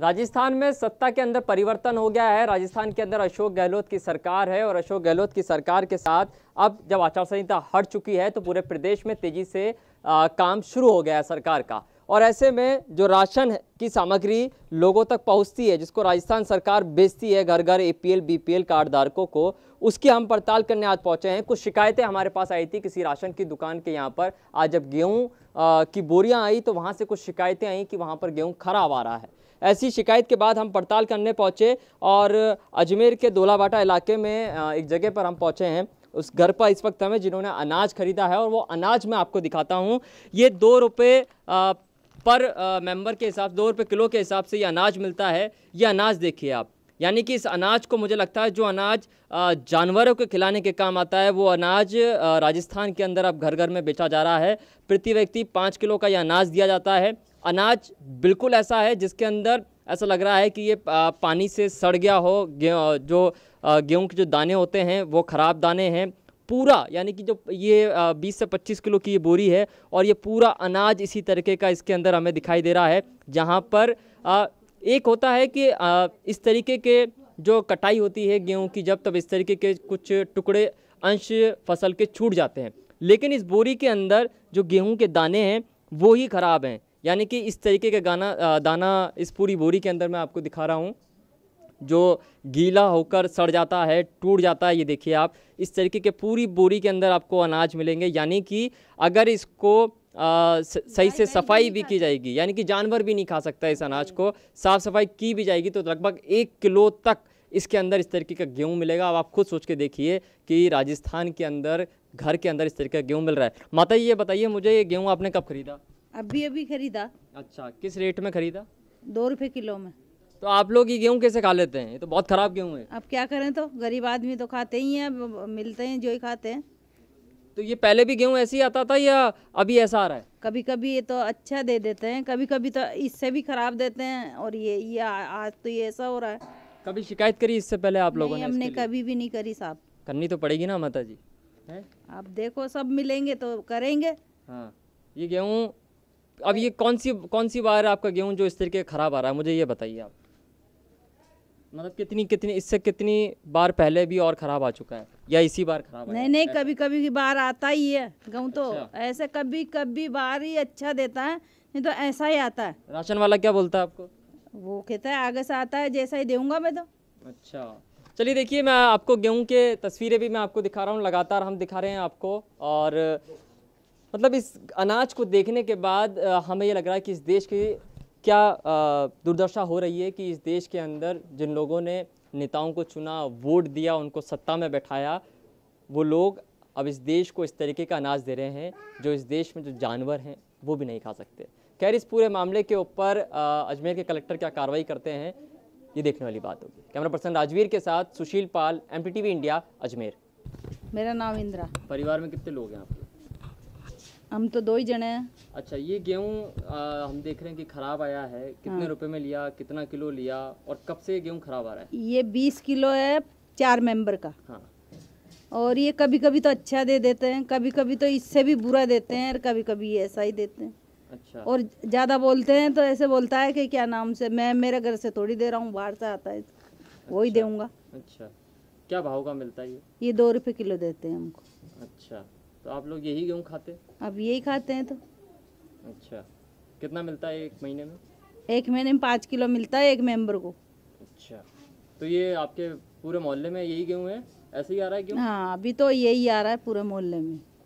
राजस्थान में सत्ता के अंदर परिवर्तन हो गया है राजस्थान के अंदर अशोक गहलोत की सरकार है और अशोक गहलोत की सरकार के साथ अब जब आचार संहिता हट चुकी है तो पूरे प्रदेश में तेजी से आ, काम शुरू हो गया है सरकार का और ऐसे में जो राशन की सामग्री लोगों तक पहुंचती है जिसको राजस्थान सरकार बेचती है घर घर एपीएल बीपीएल कार्ड धारकों को उसकी हम पड़ताल करने आज पहुंचे हैं कुछ शिकायतें हमारे पास आई थी किसी राशन की दुकान के यहाँ पर आज जब गेहूँ की बोरियाँ आई तो वहाँ से कुछ शिकायतें आई कि वहाँ पर गेहूँ खराब आ रहा है ऐसी शिकायत के बाद हम पड़ताल करने पहुँचे और अजमेर के दोलाबाटा इलाके में एक जगह पर हम पहुँचे हैं उस घर पर इस वक्त हमें जिन्होंने अनाज खरीदा है और वो अनाज मैं आपको दिखाता हूँ ये दो रुपये पर मेंबर के हिसाब दो रुपये किलो के हिसाब से ये अनाज मिलता है ये अनाज देखिए आप यानी कि इस अनाज को मुझे लगता है जो अनाज जानवरों के खिलाने के काम आता है वो अनाज राजस्थान के अंदर अब घर घर में बेचा जा रहा है प्रति व्यक्ति पाँच किलो का यह अनाज दिया जाता है अनाज बिल्कुल ऐसा है जिसके अंदर ऐसा लग रहा है कि ये पानी से सड़ गया हो जो गेहूँ के जो दाने होते हैं वो ख़राब दाने हैं पूरा यानी कि जो ये 20 से 25 किलो की ये बोरी है और ये पूरा अनाज इसी तरीके का इसके अंदर हमें दिखाई दे रहा है जहाँ पर एक होता है कि इस तरीके के जो कटाई होती है गेहूं की जब तब इस तरीके के कुछ टुकड़े अंश फसल के छूट जाते हैं लेकिन इस बोरी के अंदर जो गेहूं के दाने हैं वो ही ख़राब हैं यानी कि इस तरीके का गाना दाना इस पूरी बोरी के अंदर मैं आपको दिखा रहा हूँ जो गीला होकर सड़ जाता है टूट जाता है ये देखिए आप इस तरीके के पूरी बोरी के अंदर आपको अनाज मिलेंगे यानी कि अगर इसको आ, सही से सफाई भी की जाएगी यानी कि जानवर भी नहीं खा सकता इस अनाज को साफ़ सफाई की भी जाएगी तो लगभग एक किलो तक इसके अंदर इस तरीके का गेहूँ मिलेगा अब आप खुद सोच के देखिए कि राजस्थान के अंदर घर के अंदर इस तरीके का गेहूँ मिल रहा है माता ये बताइए मुझे ये गेहूँ आपने कब खरीदा अभी अभी खरीदा अच्छा किस रेट में खरीदा दो रुपए किलो में तो आप लोग ये गेहूँ कैसे खा लेते हैं ये तो बहुत ख़राब गेहूँ है अब क्या करें तो गरीब आदमी तो खाते ही है मिलते हैं जो ही खाते हैं तो ये पहले भी गेहूँ ऐसे ही आता था या अभी ऐसा आ रहा है कभी कभी ये तो अच्छा दे देते हैं कभी कभी तो इससे भी खराब देते हैं और ये ये आज तो ये ऐसा हो रहा है कभी शिकायत करी इससे पहले आप लोगों ने हमने कभी भी नहीं करी साहब करनी तो पड़ेगी ना माता जी है? आप देखो सब मिलेंगे तो करेंगे हाँ ये गेहूँ अब ये कौन सी कौन सी बार आपका गेहूँ जो इस तरीके खराब आ रहा है मुझे ये बताइए आप मतलब कितनी कितनी इससे कितनी बार पहले भी और ख़राब आ चुका है या इसी बार ख़राब नहीं नहीं कभी कभी की बार आता ही है गेहूँ तो अच्छा। ऐसे कभी कभी बार ही अच्छा देता है नहीं तो ऐसा ही आता है राशन वाला क्या बोलता है आपको वो कहता है आगे से आता है जैसा ही दूंगा मैं तो अच्छा चलिए देखिए मैं आपको गेहूँ के तस्वीरें भी मैं आपको दिखा रहा हूँ लगातार हम दिखा रहे हैं आपको और मतलब इस अनाज को देखने के बाद हमें ये लग रहा है कि इस देश की क्या दुर्दशा हो रही है कि इस देश के अंदर जिन लोगों ने नेताओं को चुना वोट दिया उनको सत्ता में बैठाया वो लोग अब इस देश को इस तरीके का अनाज दे रहे हैं जो इस देश में जो जानवर हैं वो भी नहीं खा सकते खैर इस पूरे मामले के ऊपर अजमेर के कलेक्टर क्या कार्रवाई करते हैं ये देखने वाली बात होगी कैमरा पर्सन राजवीर के साथ सुशील पाल एम इंडिया अजमेर मेरा नाम इंदिरा परिवार में कितने लोग हैं आप हम तो दो ही जने हैं अच्छा ये गेहूँ हम देख रहे हैं कि खराब आया है कितने हाँ। रुपए में लिया कितना किलो लिया और कब से गेहूँ खराब आ रहा है ये बीस किलो है चार मेंबर का हाँ और ये कभी कभी तो अच्छा दे देते हैं कभी कभी तो इससे भी बुरा देते हैं और कभी कभी ऐसा ही देते हैं अच्छा और ज़्यादा बोलते हैं तो ऐसे बोलता है कि क्या नाम से मैं मेरे घर से थोड़ी दे रहा हूँ बाहर से आता है वो ही अच्छा। देगा अच्छा क्या भाव का मिलता है ये दो रुपए किलो देते हैं हमको अच्छा तो आप लोग यही गेहूँ खाते अब यही खाते हैं तो अच्छा कितना मिलता है एक महीने में एक महीने में पाँच किलो मिलता है एक मेंबर को अच्छा तो ये आपके पूरे मोहल्ले में यही गेहूँ है ऐसे ही आ रहा है हाँ अभी तो यही आ रहा है पूरे मोहल्ले में